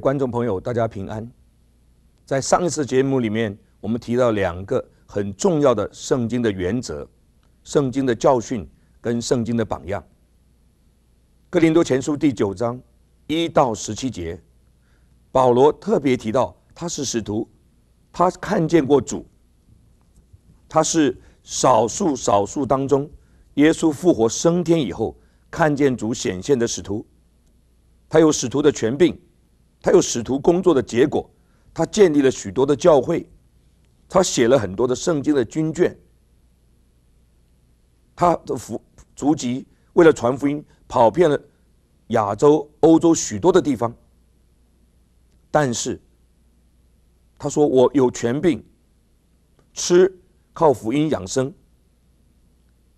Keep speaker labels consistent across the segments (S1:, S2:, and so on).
S1: 观众朋友，大家平安。在上一次节目里面，我们提到两个很重要的圣经的原则、圣经的教训跟圣经的榜样。哥林多前书第九章一到十七节，保罗特别提到他是使徒，他看见过主，他是少数少数当中，耶稣复活升天以后看见主显现的使徒，他有使徒的权柄。他又使徒工作的结果，他建立了许多的教会，他写了很多的圣经的卷，他的福足迹为了传福音跑遍了亚洲、欧洲许多的地方。但是，他说：“我有权病，吃靠福音养生。”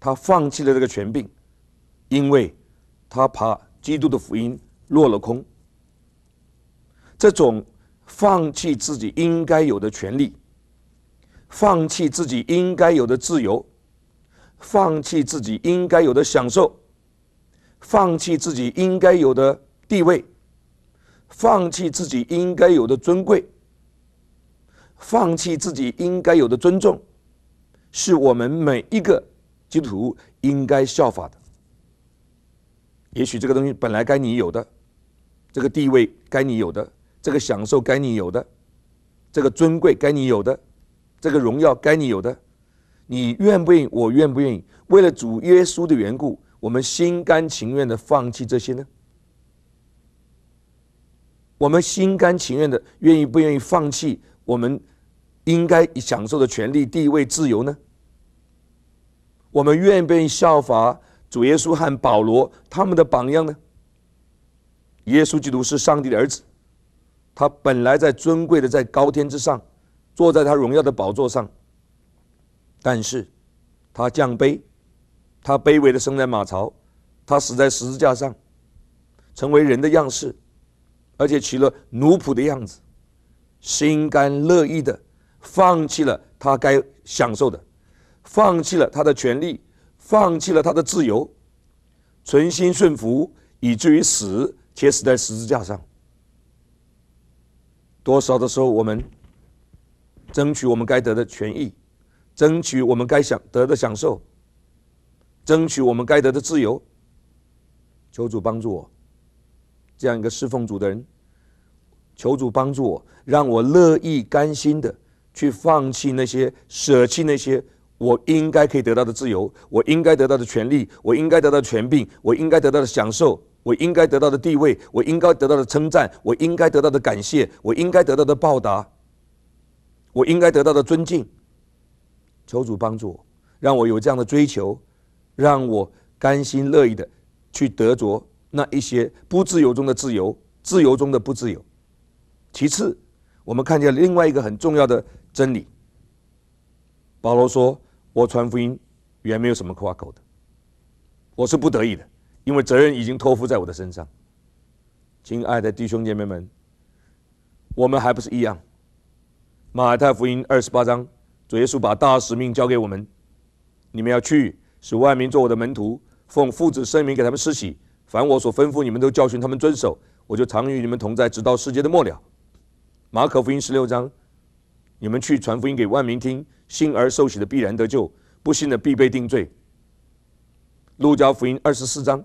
S1: 他放弃了这个权病，因为他怕基督的福音落了空。这种放弃自己应该有的权利，放弃自己应该有的自由，放弃自己应该有的享受，放弃自己应该有的地位，放弃自己应该有的尊贵，放弃自己应该有的尊重，是我们每一个基督徒应该效法的。也许这个东西本来该你有的，这个地位该你有的。这个享受该你有的，这个尊贵该你有的，这个荣耀该你有的，你愿不愿意？我愿不愿意？为了主耶稣的缘故，我们心甘情愿的放弃这些呢？我们心甘情愿的，愿意不愿意放弃我们应该享受的权利、地位、自由呢？我们愿不愿意效法主耶稣和保罗他们的榜样呢？耶稣基督是上帝的儿子。他本来在尊贵的在高天之上，坐在他荣耀的宝座上，但是他降卑，他卑微的生在马槽，他死在十字架上，成为人的样式，而且取了奴仆的样子，心甘乐意的放弃了他该享受的，放弃了他的权利，放弃了他的自由，存心顺服，以至于死，且死在十字架上。多少的时候，我们争取我们该得的权益，争取我们该享得的享受，争取我们该得的自由。求主帮助我这样一个侍奉主的人，求主帮助我，让我乐意甘心的去放弃那些舍弃那些我应该可以得到的自由，我应该得到的权利，我应该得到的权柄，我应该得到的享受。我应该得到的地位，我应该得到的称赞，我应该得到的感谢，我应该得到的报答，我应该得到的尊敬。求主帮助我，让我有这样的追求，让我甘心乐意的去得着那一些不自由中的自由，自由中的不自由。其次，我们看见另外一个很重要的真理。保罗说：“我传福音原没有什么夸口的，我是不得已的。”因为责任已经托付在我的身上，亲爱的弟兄姐妹们，我们还不是一样？马太福音二十八章，主耶稣把大使命交给我们，你们要去，使万民做我的门徒，奉父子圣名给他们施洗，凡我所吩咐你们都教训他们遵守，我就常与你们同在，直到世界的末了。马可福音十六章，你们去传福音给万民听，信而受洗的必然得救，不信的必被定罪。路加福音二十四章。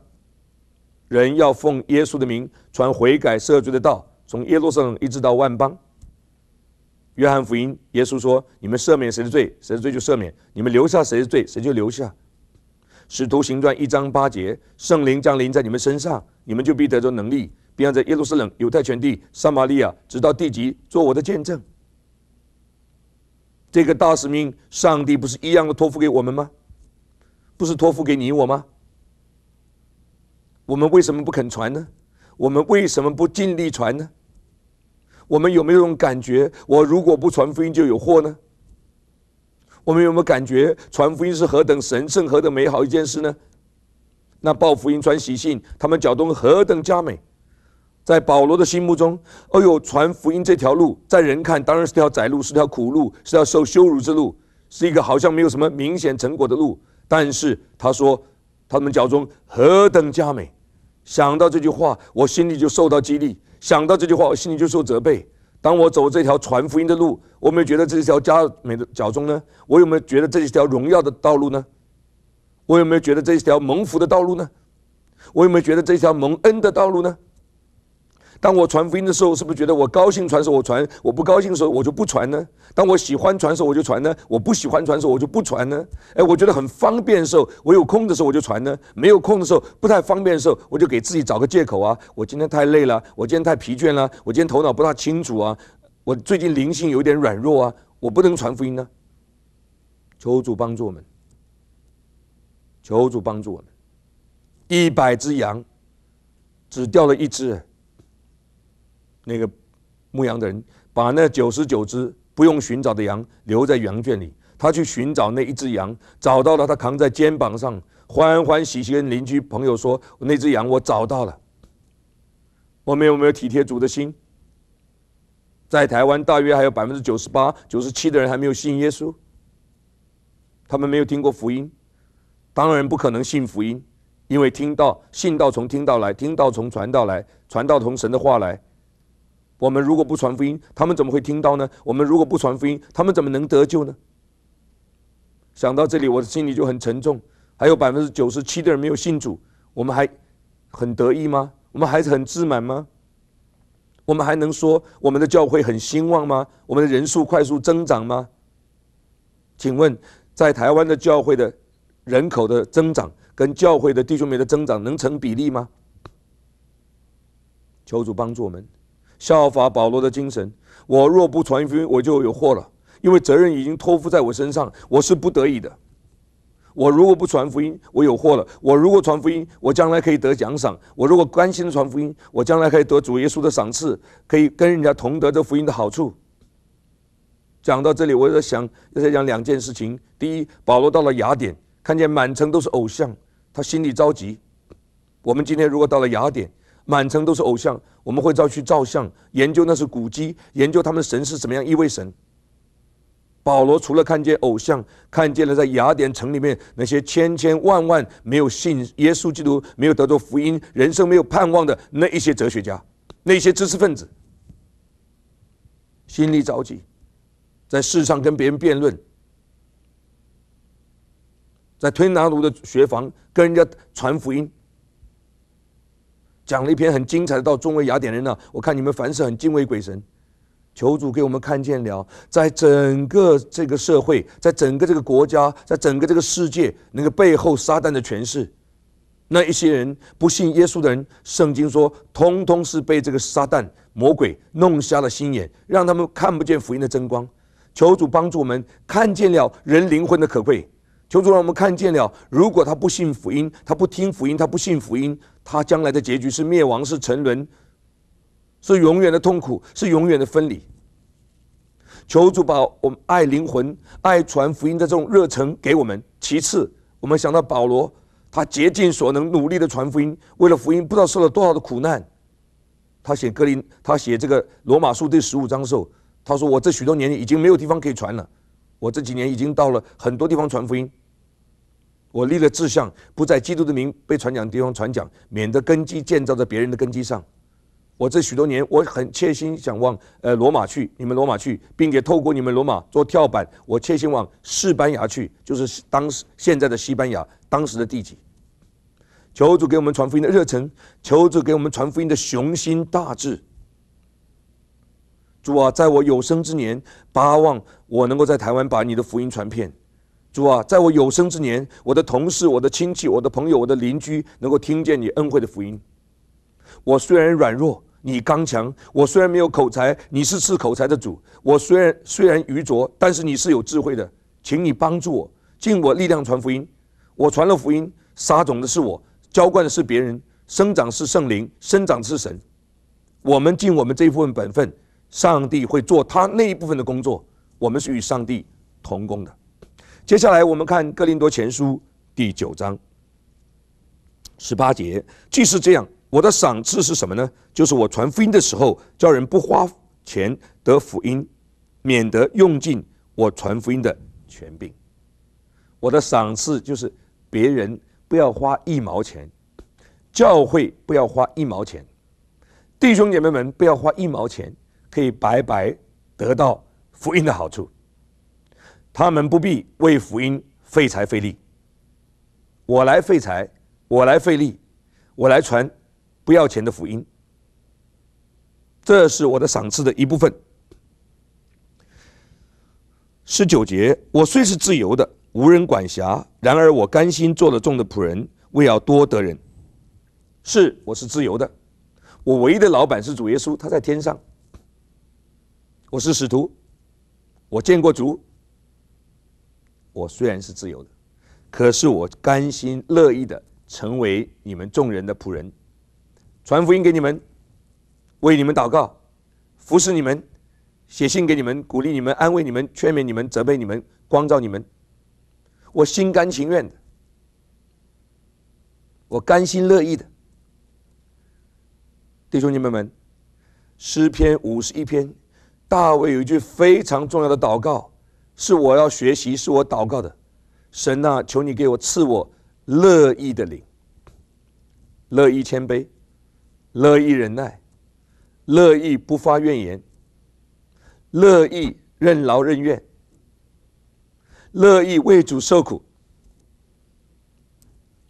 S1: 人要奉耶稣的名传悔改赦罪的道，从耶路撒冷一直到万邦。约翰福音，耶稣说：“你们赦免谁的罪，谁的罪就赦免；你们留下谁的罪，谁就留下。”使徒行传一章八节，圣灵降临在你们身上，你们就必得着能力，并要在耶路撒冷、犹太全地、撒玛利亚，直到地极，做我的见证。这个大使命，上帝不是一样的托付给我们吗？不是托付给你我吗？我们为什么不肯传呢？我们为什么不尽力传呢？我们有没有这种感觉？我如果不传福音就有祸呢？我们有没有感觉传福音是何等神圣、何等美好一件事呢？那报福音、传喜信，他们脚中何等佳美！在保罗的心目中，哎呦，传福音这条路，在人看当然是条窄路、是条苦路、是条受羞辱之路，是一个好像没有什么明显成果的路。但是他说，他们脚中何等佳美！想到这句话，我心里就受到激励；想到这句话，我心里就受责备。当我走这条传福音的路，我没有觉得这是条加美的脚中呢？我有没有觉得这是条荣耀的道路呢？我有没有觉得这是条蒙福的道路呢？我有没有觉得这是条蒙恩的道路呢？当我传福音的时候，是不是觉得我高兴传时候我传，我不高兴的时候我就不传呢？当我喜欢传时候我就传呢，我不喜欢传时候我就不传呢？哎，我觉得很方便的时候，我有空的时候我就传呢，没有空的时候不太方便的时候，我就给自己找个借口啊，我今天太累了，我今天太疲倦了，我今天头脑不大清楚啊，我最近灵性有点软弱啊，我不能传福音呢。求主帮助我们，求主帮助我们。一百只羊，只掉了一只。那个牧羊的人把那九十九只不用寻找的羊留在羊圈里，他去寻找那一只羊，找到了，他扛在肩膀上，欢欢喜喜跟邻居朋友说：“那只羊我找到了。”我们有没有体贴主的心？在台湾，大约还有百分之九十八、九十七的人还没有信耶稣，他们没有听过福音，当然不可能信福音，因为听到信道从听到来，听到从传到来，传道从神的话来。我们如果不传福音，他们怎么会听到呢？我们如果不传福音，他们怎么能得救呢？想到这里，我的心里就很沉重。还有百分之九十七的人没有信主，我们还很得意吗？我们还是很自满吗？我们还能说我们的教会很兴旺吗？我们的人数快速增长吗？请问，在台湾的教会的人口的增长跟教会的弟兄们的增长能成比例吗？求主帮助我们。效法保罗的精神，我若不传福音，我就有祸了，因为责任已经托付在我身上，我是不得已的。我如果不传福音，我有祸了；我如果传福音，我将来可以得奖赏。我如果甘心传福音，我将来可以得主耶稣的赏赐，可以跟人家同得这福音的好处。讲到这里，我在想，在讲两件事情：第一，保罗到了雅典，看见满城都是偶像，他心里着急。我们今天如果到了雅典，满城都是偶像，我们会照去照相研究，那是古迹，研究他们神是怎么样一位神。保罗除了看见偶像，看见了在雅典城里面那些千千万万没有信耶稣基督、没有得着福音、人生没有盼望的那一些哲学家、那些知识分子，心里着急，在世上跟别人辩论，在推拿炉的学房跟人家传福音。讲了一篇很精彩的，到众位雅典人呢，我看你们凡事很敬畏鬼神，求主给我们看见了，在整个这个社会，在整个这个国家，在整个这个世界，那个背后撒旦的权势，那一些人不信耶稣的人，圣经说，通通是被这个撒旦魔鬼弄瞎了心眼，让他们看不见福音的真光，求主帮助我们看见了人灵魂的可贵，求主让我们看见了，如果他不信福音，他不听福音，他不信福音。他将来的结局是灭亡，是沉沦，是永远的痛苦，是永远的分离。求主把我们爱灵魂、爱传福音的这种热忱给我们。其次，我们想到保罗，他竭尽所能、努力的传福音，为了福音，不知道受了多少的苦难。他写格林，他写这个罗马书第十五章的时候，他说我这许多年已经没有地方可以传了，我这几年已经到了很多地方传福音。”我立了志向，不在基督的名被传讲的地方传讲，免得根基建造在别人的根基上。我这许多年，我很切心想往呃罗马去，你们罗马去，并且透过你们罗马做跳板，我切心往西班牙去，就是当时现在的西班牙当时的地级。求主给我们传福音的热忱，求主给我们传福音的雄心大志。主啊，在我有生之年，巴望我能够在台湾把你的福音传遍。主啊，在我有生之年，我的同事、我的亲戚、我的朋友、我的邻居能够听见你恩惠的福音。我虽然软弱，你刚强；我虽然没有口才，你是赐口才的主；我虽然虽然愚拙，但是你是有智慧的，请你帮助我，尽我力量传福音。我传了福音，撒种的是我，浇灌的是别人，生长是圣灵，生长是神。我们尽我们这一部分本分，上帝会做他那一部分的工作，我们是与上帝同工的。接下来我们看《哥林多前书》第九章十八节。既是这样，我的赏赐是什么呢？就是我传福音的时候，叫人不花钱得福音，免得用尽我传福音的权柄。我的赏赐就是别人不要花一毛钱，教会不要花一毛钱，弟兄姐妹们不要花一毛钱，可以白白得到福音的好处。他们不必为福音费财费力，我来费财，我来费力，我来传不要钱的福音，这是我的赏赐的一部分。十九节，我虽是自由的，无人管辖，然而我甘心做了众的仆人，为要多得人。是，我是自由的，我唯一的老板是主耶稣，他在天上。我是使徒，我见过主。我虽然是自由的，可是我甘心乐意的成为你们众人的仆人，传福音给你们，为你们祷告，服侍你们，写信给你们，鼓励你们，安慰你们，劝勉你们，责备你们，光照你们，我心甘情愿的，我甘心乐意的，弟兄姐妹们，诗篇五十一篇，大卫有一句非常重要的祷告。是我要学习，是我祷告的，神啊，求你给我赐我乐意的灵，乐意谦卑，乐意忍耐，乐意不发怨言，乐意任劳任怨，乐意为主受苦，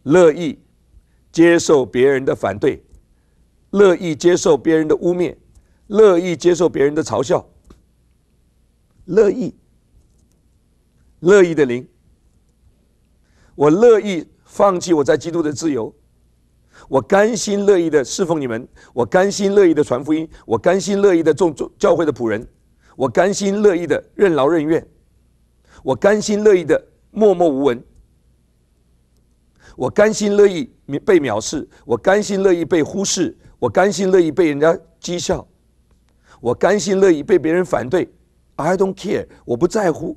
S1: 乐意接受别人的反对，乐意接受别人的污蔑，乐意接受别人的嘲笑，乐意。乐意的灵，我乐意放弃我在基督的自由，我甘心乐意的侍奉你们，我甘心乐意的传福音，我甘心乐意的做教会的仆人，我甘心乐意的任劳任怨，我甘心乐意的默默无闻，我甘心乐意被藐视，我甘心乐意被忽视，我甘心乐意被人家讥笑，我甘心乐意被别人反对，I don't care，我不在乎。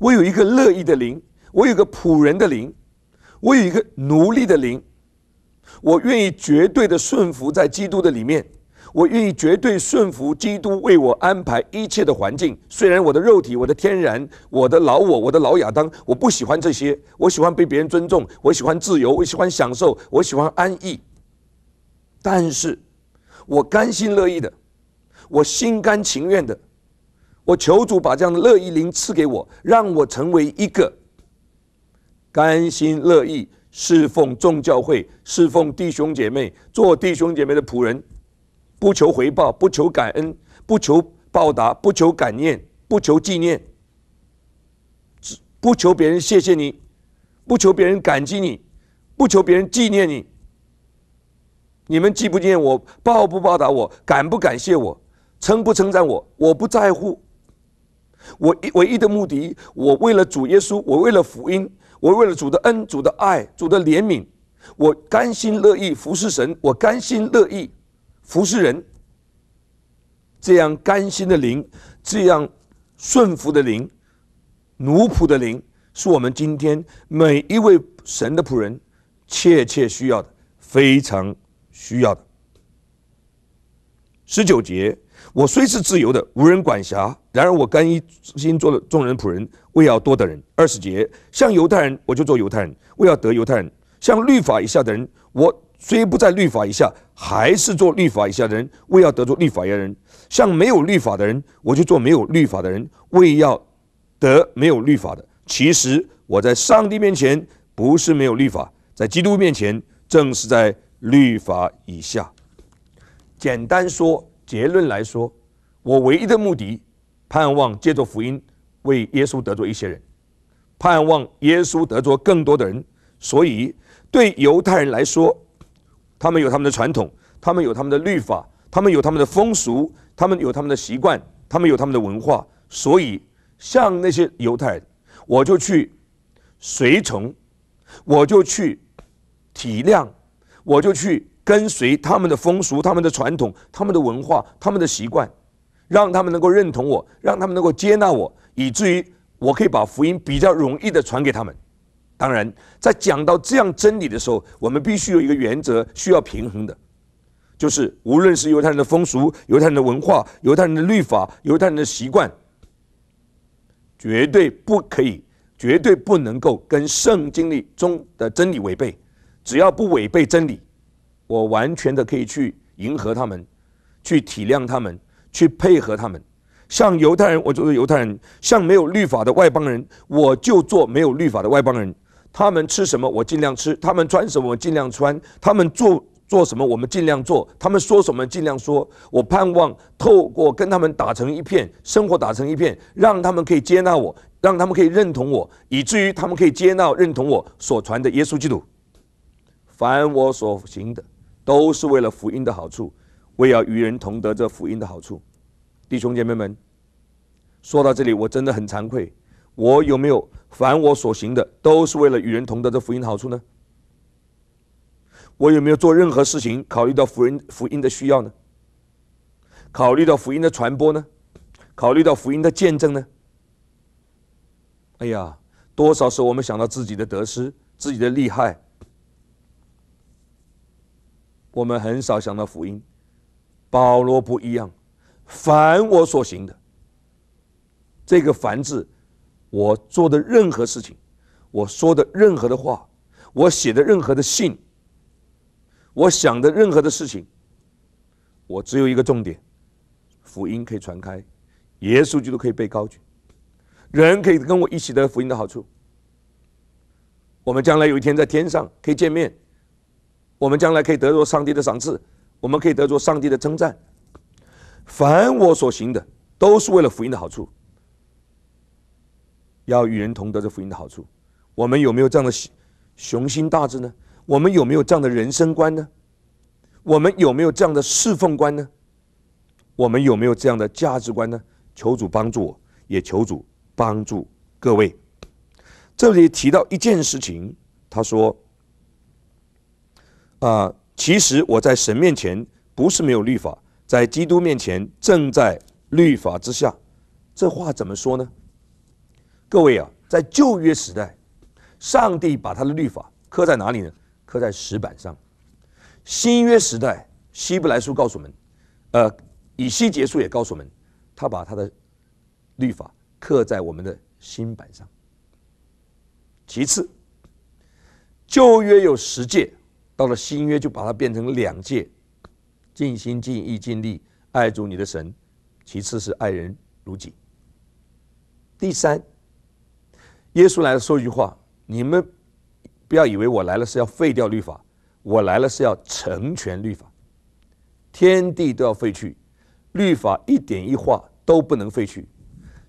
S1: 我有一个乐意的灵，我有个仆人的灵，我有一个奴隶的灵，我愿意绝对的顺服在基督的里面，我愿意绝对顺服基督为我安排一切的环境。虽然我的肉体、我的天然、我的老我、我的老亚当，我不喜欢这些，我喜欢被别人尊重，我喜欢自由，我喜欢享受，我喜欢安逸，但是我甘心乐意的，我心甘情愿的。我求主把这样的乐意灵赐给我，让我成为一个甘心乐意侍奉众教会、侍奉弟兄姐妹、做弟兄姐妹的仆人，不求回报，不求感恩，不求报答，不求感念，不求纪念，不求别人谢谢你，不求别人感激你，不求别人纪念你。你们记不念我，报不报答我，感不感谢我，称不称赞我，我不在乎。我一唯一的目的，我为了主耶稣，我为了福音，我为了主的恩、主的爱、主的怜悯，我甘心乐意服侍神，我甘心乐意服侍人。这样甘心的灵，这样顺服的灵，奴仆的灵，是我们今天每一位神的仆人切切需要的，非常需要的。十九节。我虽是自由的，无人管辖，然而我甘一心做了众人仆人，为要多得人。二十节，像犹太人，我就做犹太人，为要得犹太人；像律法以下的人，我虽不在律法以下，还是做律法以下的人，为要得做律法下人；像没有律法的人，我就做没有律法的人，为要得没有律法的。其实我在上帝面前不是没有律法，在基督面前正是在律法以下。简单说。结论来说，我唯一的目的，盼望借着福音为耶稣得着一些人，盼望耶稣得着更多的人。所以，对犹太人来说，他们有他们的传统，他们有他们的律法，他们有他们的风俗，他们有他们的习惯，他们有他们的文化。所以，像那些犹太人，我就去随从，我就去体谅，我就去。跟随他们的风俗、他们的传统、他们的文化、他们的习惯，让他们能够认同我，让他们能够接纳我，以至于我可以把福音比较容易的传给他们。当然，在讲到这样真理的时候，我们必须有一个原则需要平衡的，就是无论是犹太人的风俗、犹太人的文化、犹太人的律法、犹太人的习惯，绝对不可以、绝对不能够跟圣经的中的真理违背。只要不违背真理。我完全的可以去迎合他们，去体谅他们，去配合他们。像犹太人，我就是犹太人；像没有律法的外邦人，我就做没有律法的外邦人。他们吃什么，我尽量吃；他们穿什么，我尽量穿；他们做做什么，我们尽量做；他们说什么，尽量说。我盼望透过跟他们打成一片，生活打成一片，让他们可以接纳我，让他们可以认同我，以至于他们可以接纳、认同我所传的耶稣基督。凡我所行的，都是为了福音的好处，为要与人同得这福音的好处，弟兄姐妹们，说到这里，我真的很惭愧，我有没有凡我所行的，都是为了与人同得这福音的好处呢？我有没有做任何事情考虑到福音福音的需要呢？考虑到福音的传播呢？考虑到福音的见证呢？哎呀，多少是我们想到自己的得失，自己的利害。我们很少想到福音，保罗不一样，凡我所行的，这个“凡”字，我做的任何事情，我说的任何的话，我写的任何的信，我想的任何的事情，我只有一个重点：福音可以传开，耶稣基督可以被高举，人可以跟我一起得福音的好处，我们将来有一天在天上可以见面。我们将来可以得着上帝的赏赐，我们可以得着上帝的称赞。凡我所行的，都是为了福音的好处。要与人同得这福音的好处。我们有没有这样的雄心大志呢？我们有没有这样的人生观呢？我们有没有这样的侍奉观呢？我们有没有这样的价值观呢？求主帮助我，也求主帮助各位。这里提到一件事情，他说。啊，其实我在神面前不是没有律法，在基督面前正在律法之下。这话怎么说呢？各位啊，在旧约时代，上帝把他的律法刻在哪里呢？刻在石板上。新约时代，希伯来书告诉我们，呃，以西结束也告诉我们，他把他的律法刻在我们的新板上。其次，旧约有十诫。到了新约就把它变成两界，尽心尽意尽力爱主你的神，其次是爱人如己。第三，耶稣来说一句话：你们不要以为我来了是要废掉律法，我来了是要成全律法。天地都要废去，律法一点一画都不能废去。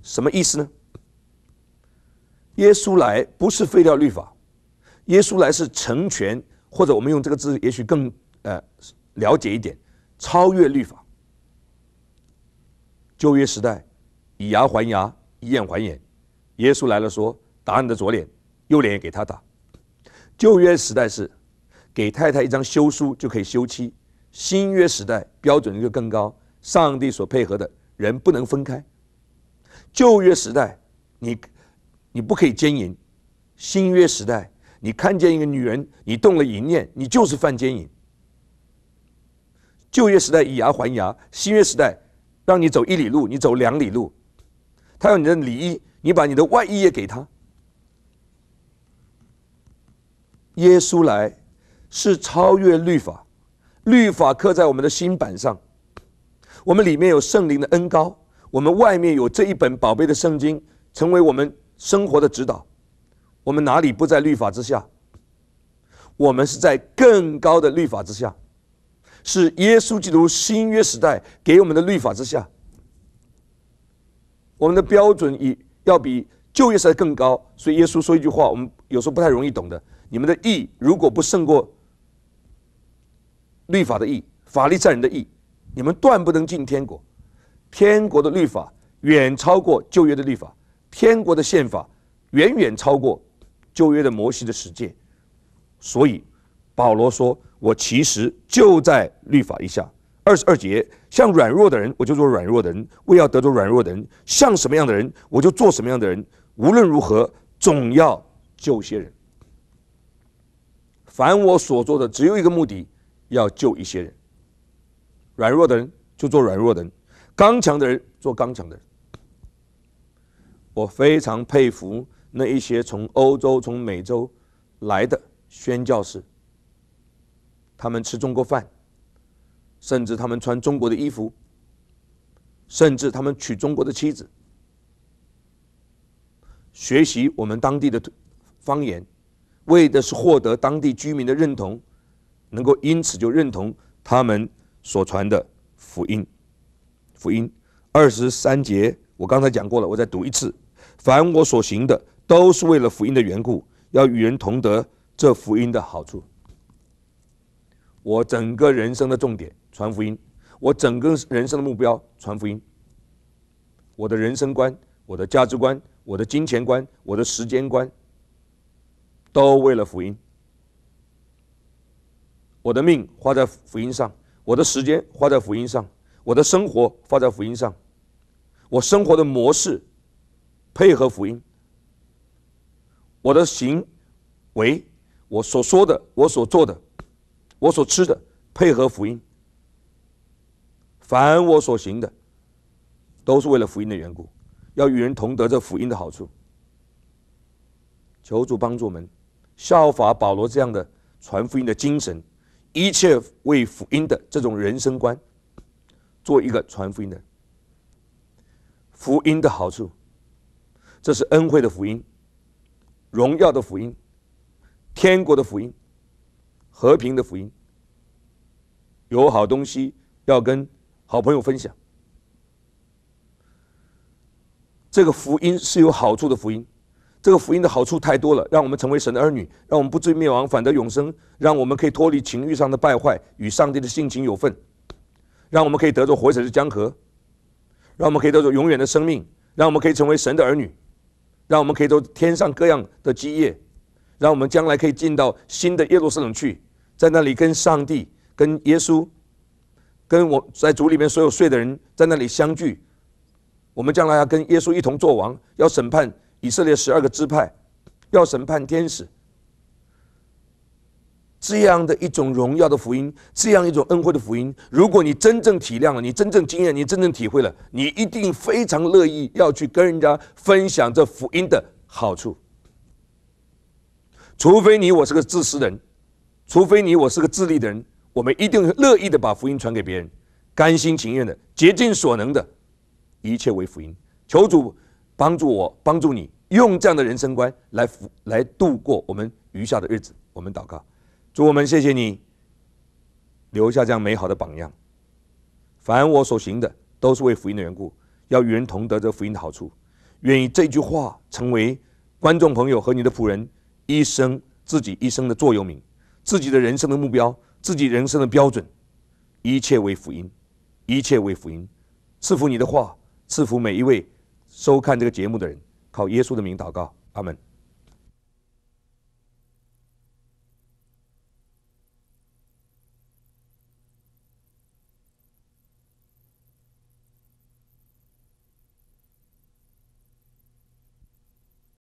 S1: 什么意思呢？耶稣来不是废掉律法，耶稣来是成全。或者我们用这个字，也许更呃了解一点。超越律法，旧约时代以牙还牙以眼还眼，耶稣来了说：打你的左脸，右脸也给他打。旧约时代是给太太一张休书就可以休妻，新约时代标准就更高，上帝所配合的人不能分开。旧约时代你你不可以奸淫，新约时代。你看见一个女人，你动了淫念，你就是犯奸淫。旧约时代以牙还牙，新约时代让你走一里路，你走两里路。他要你的礼衣，你把你的外衣也给他。耶稣来是超越律法，律法刻在我们的心板上，我们里面有圣灵的恩膏，我们外面有这一本宝贝的圣经，成为我们生活的指导。我们哪里不在律法之下？我们是在更高的律法之下，是耶稣基督新约时代给我们的律法之下。我们的标准以要比旧约时代更高，所以耶稣说一句话，我们有时候不太容易懂的：你们的义如果不胜过律法的义，法律在人的义，你们断不能进天国。天国的律法远超过旧约的律法，天国的宪法远远超过。旧约的摩西的实践，所以保罗说：“我其实就在律法以下。”二十二节，像软弱的人，我就做软弱的人，为要得着软弱的人；像什么样的人，我就做什么样的人。无论如何，总要救些人。凡我所做的，只有一个目的，要救一些人。软弱的人就做软弱的人，刚强的人做刚强的人。我非常佩服。那一些从欧洲、从美洲来的宣教士，他们吃中国饭，甚至他们穿中国的衣服，甚至他们娶中国的妻子，学习我们当地的方言，为的是获得当地居民的认同，能够因此就认同他们所传的福音。福音二十三节，我刚才讲过了，我再读一次：凡我所行的。都是为了福音的缘故，要与人同得这福音的好处。我整个人生的重点传福音，我整个人生的目标传福音。我的人生观、我的价值观、我的金钱观、我的时间观，都为了福音。我的命花在福音上，我的时间花在福音上，我的生活花在福音上，我生活的模式配合福音。我的行为，我所说的，我所做的，我所吃的，配合福音，凡我所行的，都是为了福音的缘故，要与人同得这福音的好处。求助帮助们，效法保罗这样的传福音的精神，一切为福音的这种人生观，做一个传福音的福音的好处，这是恩惠的福音。荣耀的福音，天国的福音，和平的福音，有好东西要跟好朋友分享。这个福音是有好处的福音，这个福音的好处太多了，让我们成为神的儿女，让我们不至灭亡，反得永生，让我们可以脱离情欲上的败坏，与上帝的性情有份，让我们可以得着活水的江河，让我们可以得着永远的生命，让我们可以成为神的儿女。让我们可以做天上各样的基业，让我们将来可以进到新的耶路撒冷去，在那里跟上帝、跟耶稣、跟我在主里面所有睡的人，在那里相聚。我们将来要跟耶稣一同做王，要审判以色列十二个支派，要审判天使。这样的一种荣耀的福音，这样一种恩惠的福音，如果你真正体谅了，你真正经验，你真正体会了，你一定非常乐意要去跟人家分享这福音的好处。除非你我是个自私人，除非你我是个自利的人，我们一定乐意的把福音传给别人，甘心情愿的，竭尽所能的，一切为福音。求主帮助我，帮助你，用这样的人生观来辅来度过我们余下的日子。我们祷告。主，我们谢谢你留下这样美好的榜样。凡我所行的，都是为福音的缘故，要与人同得这福音的好处。愿意这句话成为观众朋友和你的仆人一生自己一生的座右铭，自己的人生的目标，自己人生的标准。一切为福音，一切为福音。赐福你的话，赐福每一位收看这个节目的人。靠耶稣的名祷告，阿门。